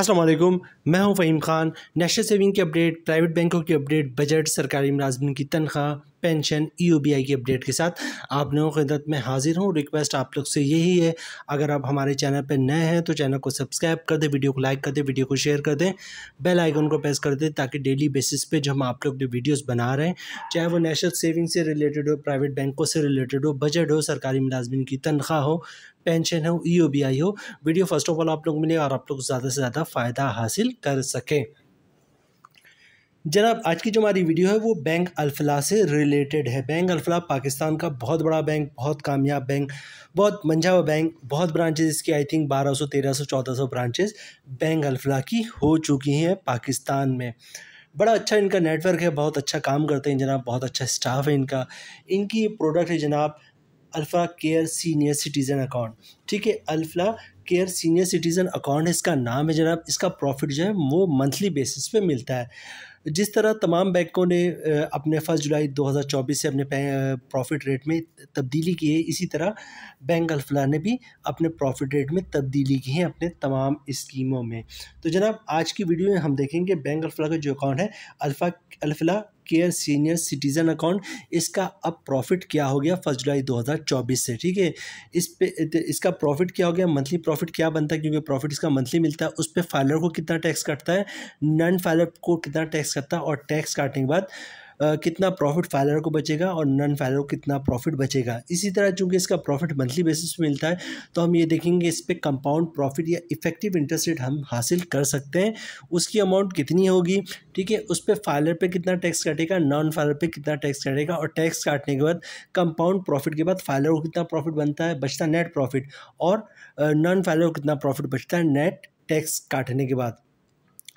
असलम मैं हूं Faheem Khan national saving की अपडेट प्राइवेट बैंकों की अपडेट बजट सरकारी मुलाजमन की तनख्वाह पेंशन ई e की अपडेट के साथ आप लोगों की खिदत में हाजिर हूँ रिक्वेस्ट आप लोग से यही है अगर आप हमारे चैनल पर नए हैं तो चैनल को सब्सक्राइब कर दें वीडियो को लाइक कर दें वीडियो को शेयर कर दें बेल आइकन को प्रेस कर दें ताकि डेली बेसिस पे जो हम आप लोग वीडियोज़ बना रहे हैं चाहे वो नेशनल सेविंग से रिलेटेड हो प्राइवेट बैंकों से रिलेटेड हो बजट हो सरकारी मुलाजमन की तनख्वाह हो पेंशन हो ई e हो वीडियो फर्स्ट ऑफ ऑल आप लोग मिले और आप लोग ज़्यादा से ज़्यादा फ़ायदा हासिल कर सकें जनाब आज की जो हमारी वीडियो है वो बैंक अल्फला से रिलेटेड है बैंक अल्फला पाकिस्तान का बहुत बड़ा बैंक बहुत कामयाब बैंक बहुत मंझा हुआ बैंक बहुत ब्रांचेज इसकी I think 1200 1300 1400 branches bank Alfalah की हो चुकी हैं पाकिस्तान में बड़ा अच्छा इनका नेटवर्क है बहुत अच्छा काम करते हैं जनाब बहुत अच्छा स्टाफ है इनका इनकी प्रोडक्ट है जनाब Alfa care senior citizen account ठीक है Alfa care senior citizen account इसका नाम है जनाब इसका प्रॉफिट जो है वो मंथली बेसिस पे मिलता है जिस तरह तमाम बैंकों ने अपने फर्स्ट जुलाई 2024 से अपने प्रॉफिट रेट में तब्दीली की है इसी तरह बैंक अलफला ने भी अपने प्रॉफिट रेट में तब्दीली की है अपने तमाम स्कीमों में तो जनाब आज की वीडियो में हम देखेंगे बैंक अलफला का जो अकाउंट है Alfa Alfalah care senior citizen account इसका अब प्रॉफिट क्या हो गया फर्स्ट जुलाई 2024 से ठीक है इस पे इसका प्रॉफिट क्या हो गया मंथली प्रॉफिट क्या बनता है क्योंकि प्रॉफिट इसका मंथली मिलता है उस पर फाइलर को कितना टैक्स कटता है नन फाइलर को कितना टैक्स कटता है और टैक्स काटने के बाद कितना प्रॉफिट फाइलर को बचेगा और नन फाइलर को कितना प्रॉफिट बचेगा इसी तरह चूंकि इसका प्रॉफिट मंथली बेसिस पे मिलता है तो हम ये देखेंगे इस पर कंपाउंड प्रॉफिट या इफेक्टिव इंटरेस्ट रेट हम हासिल कर सकते हैं उसकी अमाउंट कितनी होगी ठीक है उस पर फाइलर पर कितना टैक्स काटेगा नॉन फाइलर पर कितना टैक्स काटेगा और टैक्स काटने के बाद कंपाउंड प्रॉफिट के बाद फाइलर को कितना प्रॉफिट बनता है बचता है नेट प्रॉफिट और नॉन फाइलर को कितना प्रॉफिट बचता है नेट टैक्स काटने के बाद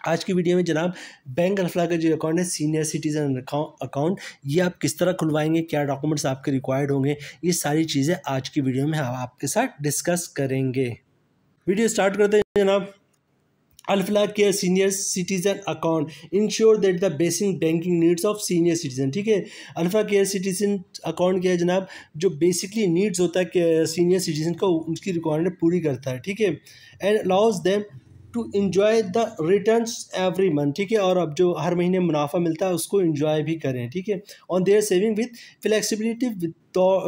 आज की वीडियो में जनाब बैंक अल्फा का जो अकाउंट है सीनियर सिटीजन अकाउंट ये आप किस तरह खुलवाएंगे क्या डॉक्यूमेंट्स आपके रिक्वायर्ड होंगे ये सारी चीज़ें आज की वीडियो में हम आपके साथ डिस्कस करेंगे वीडियो स्टार्ट करते हैं जनाब Alfalah care senior citizen account ensure that the basic banking needs of senior citizen ठीक है अल्फा केयर सिटीजन अकाउंट क्या है जनाब जो बेसिकली नीड्स होता है सीनियर सिटीजन का उनकी रिक्वायरमेंट पूरी करता है ठीक है and allows them to enjoy the return every month ठीक है और अब जो हर महीने मुनाफा मिलता है उसको इन्जॉय भी करें ठीक है on their saving with flexibility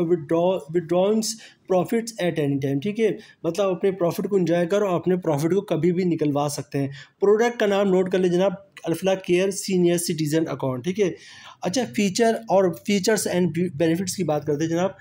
withdrawings profits at any time ठीक है मतलब अपने प्रॉफिट को इन्जॉय करो और अपने प्रॉफिट को कभी भी निकलवा सकते हैं प्रोडक्ट का नाम नोट कर ले जनाब Alfalah care senior citizen account ठीक है अच्छा फीचर और फीचर्स एंड बेनिफिट्स की बात करते हैं जनाब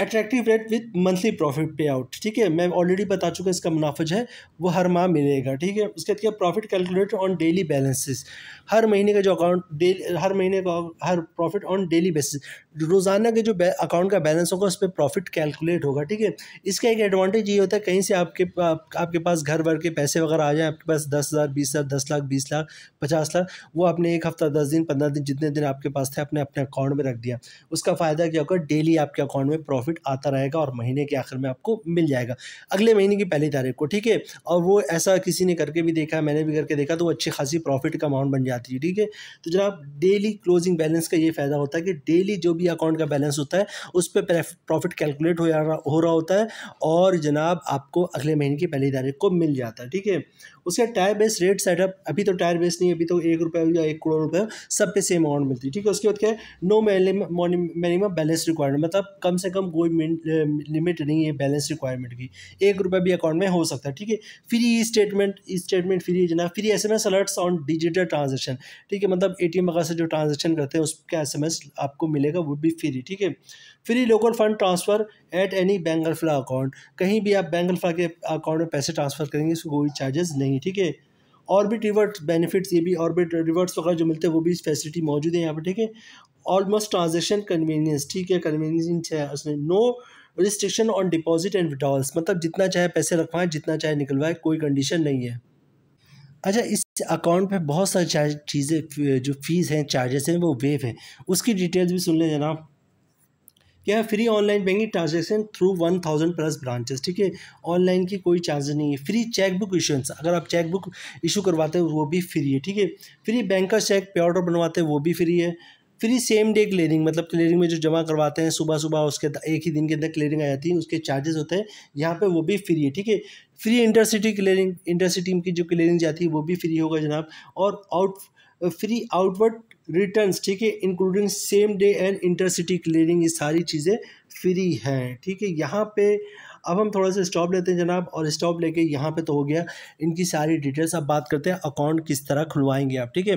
attractive rate with monthly profit pay out ठीक है मैं ऑलरेडी बता चुका इसका मुनाफा जो है वो हर माह मिलेगा ठीक है उसके बाद क्या profit calculate on daily balances हर महीने का जो अकाउंट डेली हर महीने का हर प्रॉफिट ऑन डेली बेसिस रोज़ाना के जो अकाउंट का बैलेंस होगा उस पर प्रॉफिट कैलकुलेट होगा ठीक है इसका एक एडवांटेज ये होता है कहीं से आपके आप, आपके पास घर भर के पैसे वगैरह आ जाएँ आपके पास दस हज़ार बीस हज़ार दस लाख बीस लाख पचास लाख वो आपने एक हफ्ता दस दिन पंद्रह दिन जितने दिन आपके पास थे आपने अपने अकाउंट में रख दिया उसका फ़ायदा क्या होगा डेली आपके अकाउंट में प्रॉफिट आता रहेगा और महीने के आखिर में आपको मिल जाएगा अगले महीने की पहली तारीख को ठीक है और वो ऐसा किसी ने करके भी देखा मैंने भी करके देखा तो वो अच्छी खासी प्रॉफिट का अमाउंट बन जाती है ठीक है तो जनाब डेली क्लोजिंग बैलेंस का ये फ़ायदा होता है कि डेली जो भी अकाउंट का बैलेंस होता है उस पर प्रॉफिट कैलकुलेट हो रहा हो रहा होता है और जनाब आपको अगले महीने की पहली तारीख को मिल जाता है ठीक है उसका टायर बेस रेट सेटअप अभी तो टायर बेस नहीं अभी तो एक रुपये या एक करोड़ रुपये सब पे सेम अमाउंट मिलती है ठीक है उसके बाद क्या है नो मिनिमम बैलेंस रिक्वायरमेंट मतलब कम से कम कोई लिमिट नहीं है बैलेंस रिक्वायरमेंट की एक रुपये भी अकाउंट में हो सकता है ठीक है फ्री स्टेटमेंट स्टेटमेंट फ्री जना free S M S alerts on digital transaction ठीक है मतलब ए टी एम वगैरह से जो ट्रांजेक्शन करते हैं उसका एस एम एस आपको मिलेगा वो भी फ्री ठीक है free local fund transfer at any bank account कहीं भी आप बैंक के अकाउंट में पैसे ट्रांसफ़र करेंगे इसको कोई चार्जेस नहीं ठीक है ऑर्बिट रिवर्ट बेनिफिट्स ये भी ऑर्बिट रिवर्ट्स वगैरह जो मिलते हैं वो भी इस फैसिलिटी मौजूद है यहाँ पर ठीक है ऑलमोस्ट ट्रांजेक्शन कन्वीनियंस ठीक है कन्वीनियंस है उसमें no restriction on deposit and withdrawals मतलब जितना चाहे पैसे रखवाएं जितना चाहे निकलवाएं कोई कंडीशन नहीं है अच्छा इस अकाउंट पे बहुत सारी चीज़ें जो फीस हैं चार्जेस हैं वो वेव हैं उसकी डिटेल्स भी सुन लें जनाब क्या free online banking transaction through one thousand plus branches ठीक है ऑनलाइन की कोई चार्ज नहीं है फ्री चेकबुक इशूंस अगर आप चेकबुक इशू करवाते हैं वो भी फ्री है ठीक है फ्री का चेक पे ऑर्डर बनवाते हैं वो भी फ्री है फ्री सेम डे क्लियरिंग मतलब क्लियरिंग में जो जमा करवाते हैं सुबह सुबह उसके एक ही दिन के अंदर क्लियरिंग आ जाती है उसके चार्जेस होते हैं यहाँ पे वो भी फ्री है ठीक है फ्री इंटरसिटी क्लियरिंग इंटरसिटी की जो क्लियरिंग जाती है वो भी फ्री होगा जनाब और आउट फ्री आउटवर्ड रिटर्न्स ठीक है including same day and intercity clearing ये सारी चीज़ें फ्री हैं ठीक है यहाँ पे अब हम थोड़ा सा स्टॉप लेते हैं जनाब और स्टॉप लेके यहाँ पे तो हो गया इनकी सारी डिटेल्स अब बात करते हैं अकाउंट किस तरह खुलवाएंगे आप ठीक है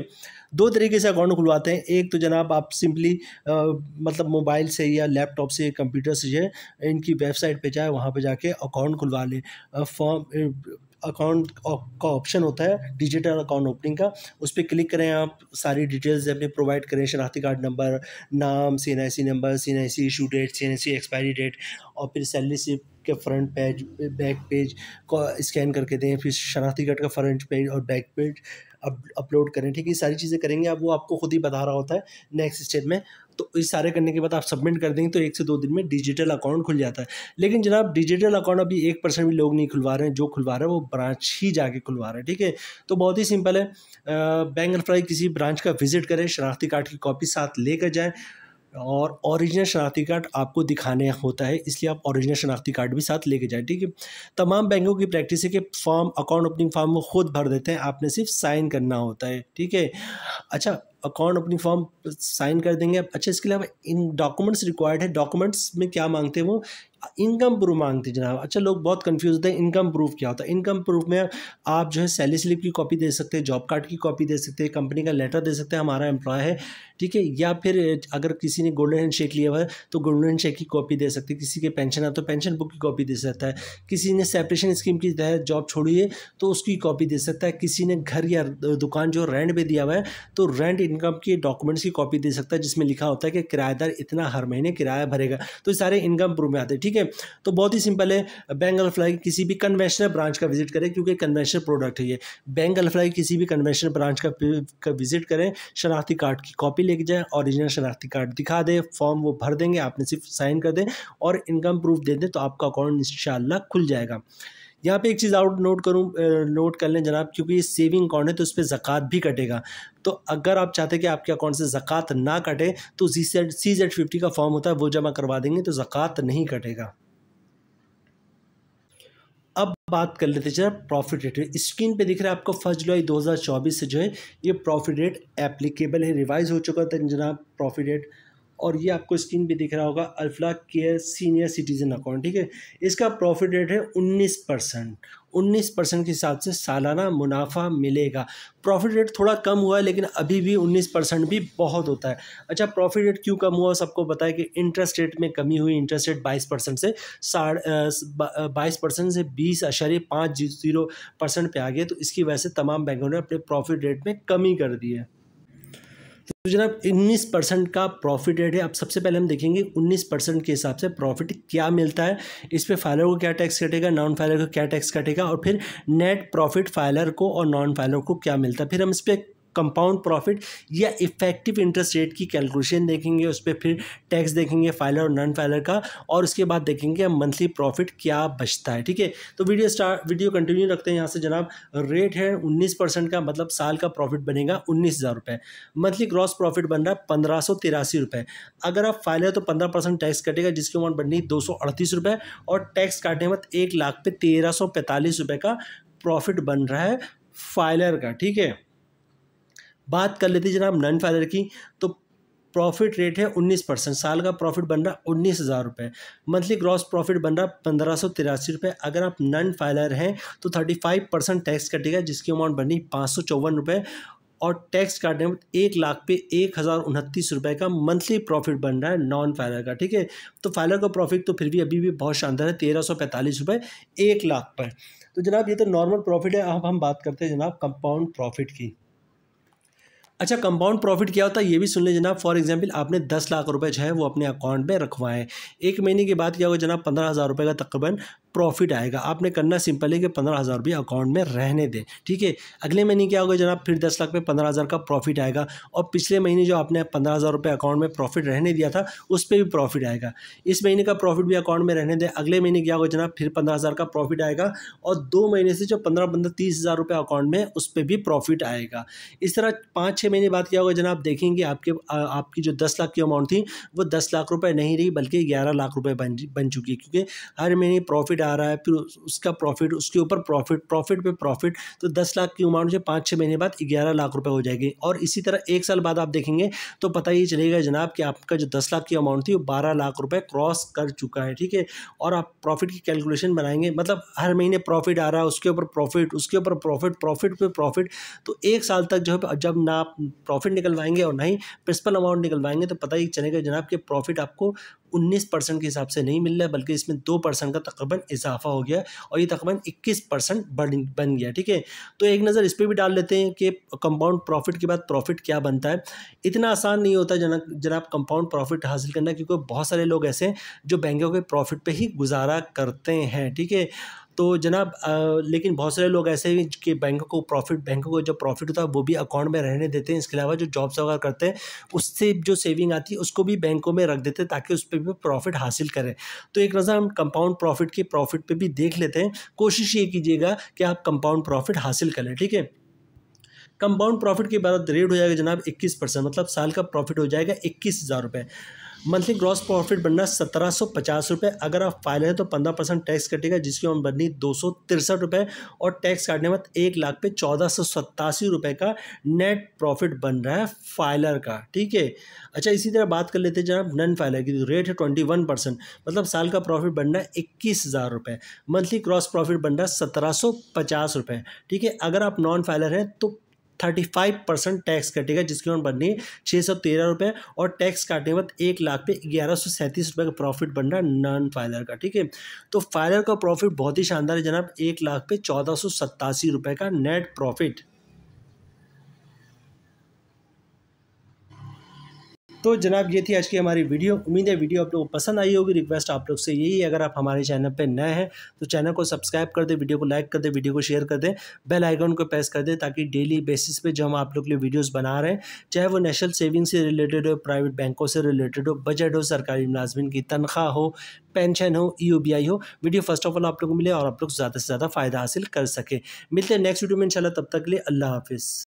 दो तरीके से अकाउंट खुलवाते हैं एक तो जनाब आप सिंपली मतलब मोबाइल से या लैपटॉप से कंप्यूटर से जो है इनकी वेबसाइट पे जाए वहाँ पे जाके अकाउंट खुलवा लें फॉर्म अकाउंट uh, का ऑप्शन होता है डिजिटल अकाउंट ओपनिंग का उस पर क्लिक करें आप सारी डिटेल्स अपने प्रोवाइड करें शनाख्ती कार्ड नंबर नाम C N I C number C N I C issue date C N I C expiry date और फिर सैलरी स्लिप के फ्रंट पेज बैक पेज को स्कैन करके दें फिर शनाख्ती कार्ड का फ्रंट पेज और बैक पेज अप अपलोड करें ठीक है ये सारी चीज़ें करेंगे अब वो आपको खुद ही बता रहा होता है नेक्स्ट स्टेप में तो इस सारे करने के बाद आप सबमिट कर देंगे तो एक से दो दिन में डिजिटल अकाउंट खुल जाता है लेकिन जनाब डिजिटल अकाउंट अभी एक परसेंट भी लोग नहीं खुलवा रहे हैं जो खुलवा रहे हैं वो ब्रांच ही जाके खुलवा रहे हैं ठीक है तो बहुत ही सिंपल है बैंक अफ्राई किसी ब्रांच का विजिट करें शनाख्ती कार्ड की कॉपी साथ लेकर जाएँ और ओरिजिनल शनाख्ती कार्ड आपको दिखाने होता है इसलिए आप ओरिजिनल शनाख्ती कार्ड भी साथ लेके जाएं ठीक है तमाम बैंकों की प्रैक्टिस है कि फॉर्म अकाउंट ओपनिंग फॉर्म वो खुद भर देते हैं आपने सिर्फ साइन करना होता है ठीक है अच्छा अकाउंट अपनी फॉर्म साइन कर देंगे अच्छा इसके अलावा इन डॉक्यूमेंट्स रिक्वायर्ड है डॉक्यूमेंट्स में क्या मांगते हैं वो इनकम प्रूफ मांगते हैं जनाब अच्छा लोग बहुत कंफ्यूज होते हैं इनकम प्रूफ क्या होता है इनकम प्रूफ में आप जो है सैलरी स्लिप की कॉपी दे सकते हैं जॉब कार्ड की कॉपी दे सकते हैं कंपनी का लेटर दे सकते हैं हमारा एम्प्लॉय है ठीक है या फिर अगर किसी ने गोल्डन हैंड शेक लिया हुआ है तो गोल्डन हैंड शेक की कॉपी दे सकते हैं किसी के पेंशन है तो पेंशन बुक की कॉपी दे सकता है किसी ने सेपरेशन स्कीम के तहत जॉब छोड़ी है तो उसकी कॉपी दे सकता है किसी ने घर या दुकान जो रेंट पर दिया हुआ है तो रेंट इनकम की डॉक्यूमेंट्स की कॉपी दे सकता है जिसमें लिखा होता है कि किराएदार इतना हर महीने किराया भरेगा तो ये सारे इनकम प्रूफ में आते हैं ठीक है तो बहुत ही सिंपल है बैंक अल्फ्लाई किसी भी कन्वेंशनल ब्रांच का विजिट करें क्योंकि कन्वेंशनल प्रोडक्ट है ये बैंक अल्फ्लाई किसी भी कन्वेंशनल ब्रांच का, विजिट करें शनाख्ती कार्ड की कॉपी लेके जाएँ ऑरिजिनल शनाख्ती कार्ड दिखा दें फॉर्म वो भर देंगे आपने सिर्फ साइन कर दें और इनकम प्रूफ दे दें तो आपका अकाउंट इन खुल जाएगा यहाँ पे एक चीज़ आउट नोट करूँ नोट कर लें जनाब क्योंकि ये सेविंग अकाउंट है तो उस पर जक़ात भी कटेगा तो अगर आप चाहते हैं कि आपके अकाउंट से जक़ात ना कटे तो जी सेट सी जेड फिफ्टी का फॉर्म होता है वो जमा करवा देंगे तो ज़क़ात नहीं कटेगा अब बात कर लेते जरा प्रॉफिट रेट स्क्रीन पे दिख रहा है आपको फर्स्ट जुलाई 2024 से जो है ये प्रॉफिट रेट एप्लीकेबल है रिवाइज हो चुका था जनाब प्रॉफिट रेट और ये आपको स्क्रीन पे दिख रहा होगा Alfalah care senior citizen account ठीक है इसका प्रॉफिट रेट है उन्नीस परसेंट उन्नीस परसेंट के हिसाब से सालाना मुनाफा मिलेगा प्रॉफिट रेट थोड़ा कम हुआ है लेकिन अभी भी उन्नीस परसेंट भी बहुत होता है अच्छा प्रॉफिट रेट क्यों कम हुआ सबको पता है कि इंटरेस्ट रेट में कमी हुई इंटरेस्ट रेट बाईस परसेंट से साढ़ बाईस परसेंट से बीस अशारे पाँच जीरो परसेंट पर आ गया तो इसकी वजह से तमाम बैंकों ने अपने प्रॉफिट रेट में कमी कर दी है तो जनाब 19 परसेंट का प्रॉफिट रेट है अब सबसे पहले हम देखेंगे 19 परसेंट के हिसाब से प्रॉफिट क्या मिलता है इस पे फाइलर को क्या टैक्स कटेगा नॉन फाइलर को क्या टैक्स कटेगा और फिर नेट प्रॉफिट फाइलर को और नॉन फाइलर को क्या मिलता है फिर हम इस पर कंपाउंड प्रॉफिट या इफेक्टिव इंटरेस्ट रेट की कैलकुलेशन देखेंगे उस पर फिर टैक्स देखेंगे फाइलर और नॉन फाइलर का और उसके बाद देखेंगे मंथली प्रॉफिट क्या बचता है ठीक है तो वीडियो स्टार्ट वीडियो कंटिन्यू रखते हैं यहाँ से जनाब रेट है उन्नीस परसेंट का मतलब साल का प्रॉफिट बनेगा उन्नीस हज़ार रुपये मंथली ग्रॉस प्रॉफिट बन रहा है पंद्रह सौ तिरासी रुपये अगर आप फाइलर तो पंद्रह परसेंट टैक्स कटेगा जिसकी अमाउंट बननी दो सौ अड़तीस रुपये और टैक्स काटने मत एक लाख पे तेरह सौ पैंतालीस रुपये का प्रॉफिट बन रहा है फाइलर का ठीक है बात कर लेते जनाब नन फादर की तो प्रॉफिट रेट है उन्नीस परसेंट साल का प्रॉफिट बन रहा उन्नीस हज़ार रुपये मंथली ग्रॉस प्रॉफिट बन रहा पंद्रह सौ तिरासी रुपये अगर आप नन फाइलर हैं तो थर्टी फाइव परसेंट टैक्स कटेगा जिसकी अमाउंट बनी पाँच सौ चौवन रुपये और टैक्स काटने में एक लाख पे एक हज़ार उनतीस रुपये का मंथली प्रॉफिट बन रहा है नॉन फाइलर का ठीक है तो फाइलर का प्रॉफिट तो फिर भी अभी भी बहुत शानदार है तेरह सौ पैंतालीस रुपये एक लाख पर तो जनाब ये तो नॉर्मल प्रॉफिट है अब हम बात करते हैं जनाब कंपाउंड प्रॉफिट की अच्छा कंपाउंड प्रॉफिट क्या होता है ये भी सुन लें जनाब फॉर एग्जाम्पल आपने दस लाख रुपये जो है वो अपने अकाउंट में रखवाएं एक महीने के बाद क्या होगा जनाब पंद्रह हज़ार रुपये का तकरीबन प्रॉफिट आएगा आपने करना सिंपल है कि पंद्रह हज़ार रुपये अकाउंट में रहने दें ठीक है अगले महीने क्या होगा जनाब फिर दस लाख में पंद्रह हज़ार का प्रॉफिट आएगा और पिछले महीने जो आपने पंद्रह हज़ार रुपये अकाउंट में प्रॉफिट रहने दिया था उस पर भी प्रॉफिट आएगा इस महीने का प्रॉफिट भी अकाउंट में रहने दें अगले महीने क्या होगा जनाब फिर पंद्रह हज़ार का प्रॉफिट आएगा और दो महीने से जो पंद्रह पंद्रह तीस हज़ार रुपये अकाउंट में उस पर भी प्रॉफिट आएगा इस तरह पाँच छः महीने बाद क्या होगा जनाब देखेंगे आपके आपकी जो दस लाख की अमाउंट थी वो दस लाख रुपये नहीं रही बल्कि ग्यारह लाख रुपये बन चुकी है क्योंकि हर महीने प्रॉफिट आ रहा है फिर उसका प्रॉफिट उसके ऊपर प्रॉफिट प्रॉफिट पे प्रॉफिट तो दस लाख की अमाउंट जो पाँच छः महीने बाद ग्यारह लाख रुपये हो जाएगी और इसी तरह एक साल बाद आप देखेंगे तो पता ही चलेगा जनाब कि आपका जो दस लाख की अमाउंट थी वो बारह लाख रुपये क्रॉस कर चुका है ठीक है और आप प्रॉफिट की कैलकुलेशन बनाएंगे मतलब हर महीने प्रॉफिट आ रहा है उसके ऊपर प्रॉफिट उसके ऊपर प्रॉफिट प्रॉफिट पे प्रॉफिट तो एक साल तक जो है जब ना आप प्रॉफिट निकलवाएंगे और ना ही प्रिंसिपल अमाउंट निकलवाएंगे तो पता ही चलेगा जनाब कि प्रॉफिट आपको उन्नीस परसेंट के हिसाब से नहीं मिल रहा है बल्कि इसमें दो परसेंट का तकरीबन इजाफा हो गया और ये तकरीबन इक्कीस परसेंट बन बन गया ठीक है तो एक नज़र इस पर भी डाल लेते हैं कि कंपाउंड प्रॉफिट के बाद प्रॉफिट क्या बनता है इतना आसान नहीं होता जना जनाब कंपाउंड प्रॉफिट हासिल करना क्योंकि बहुत सारे लोग ऐसे हैं जो बैंकों के प्रॉफिट पर ही गुजारा करते हैं ठीक है तो जनाब लेकिन बहुत सारे लोग ऐसे हैं कि बैंकों को प्रॉफिट बैंकों को जो प्रॉफिट होता है वो भी अकाउंट में रहने देते हैं इसके अलावा जो जॉब्स वगैरह करते हैं उससे जो सेविंग आती है उसको भी बैंकों में रख देते हैं ताकि उस पर भी प्रॉफिट हासिल करें तो एक नज़र हम कंपाउंड प्रॉफिट के प्रॉफिट पर भी देख लेते हैं कोशिश ये कीजिएगा कि आप कंपाउंड प्रॉफिट हासिल करें ठीक है कंपाउंड प्रॉफिट की बाद रेट हो जाएगा जनाब 21 परसेंट मतलब साल का प्रॉफिट हो जाएगा इक्कीस हज़ार रुपये मंथली ग्रॉस प्रॉफिट बनना सत्रह सौ पचास रुपये अगर आप फाइनल हैं तो पंद्रह परसेंट टैक्स कटेगा जिसकी हम बननी दो सौ तिरसठ रुपये और टैक्स काटने बाद एक लाख पे चौदह सौ सत्तासी रुपये का नेट प्रॉफिट बन रहा है फाइलर का ठीक है अच्छा इसी तरह बात कर लेते हैं जब नन फाइलर की रेट तो है ट्वेंटी वन परसेंट मतलब साल का प्रॉफिट बन रहा है इक्कीस हज़ार रुपये मंथली क्रॉस प्रॉफिट बन रहा है सत्रह सौ पचास रुपये ठीक है अगर आप नॉन फाइलर हैं तो थर्टी फाइव परसेंट टैक्स कटेगा जिसकी अमाउंट बननी है छः सौ तेरह रुपये और टैक्स काटने के बाद एक लाख पे ग्यारह सौ सैंतीस रुपये का प्रॉफिट बन रहा है नॉन फाइलर का ठीक है तो फाइलर का प्रॉफिट बहुत ही शानदार है जनाब एक लाख पे चौदह सौ सत्तासी रुपये का नेट प्रॉफिट तो जनाब ये थी आज की हमारी वीडियो उम्मीद है वीडियो आप लोगों को पसंद आई होगी रिक्वेस्ट आप लोग से यही अगर आप हमारे चैनल पर नए हैं तो चैनल को सब्सक्राइब कर दें वीडियो को लाइक कर दें वीडियो को शेयर कर दें बेल आइकन को प्रेस कर दें ताकि डेली बेसिस पे जो हम आप लोग के लिए वीडियोस बना रहे हैं चाहे वो नेशनल सेविंग से रिलेटेड हो प्राइवेट बैंकों से रिलेटेड हो बजट हो सरकारी मुलाजमन की तनख्वाह हो पेंशन हो ई e हो वीडियो फर्स्ट ऑफ ऑल आप लोग को मिले और आप लोग ज़्यादा से ज़्यादा फ़ायदा हासिल कर सकें मिलते हैं नेक्स्ट वीडियो में इंशाल्लाह तब तक के लिए अल्लाह हाफिज़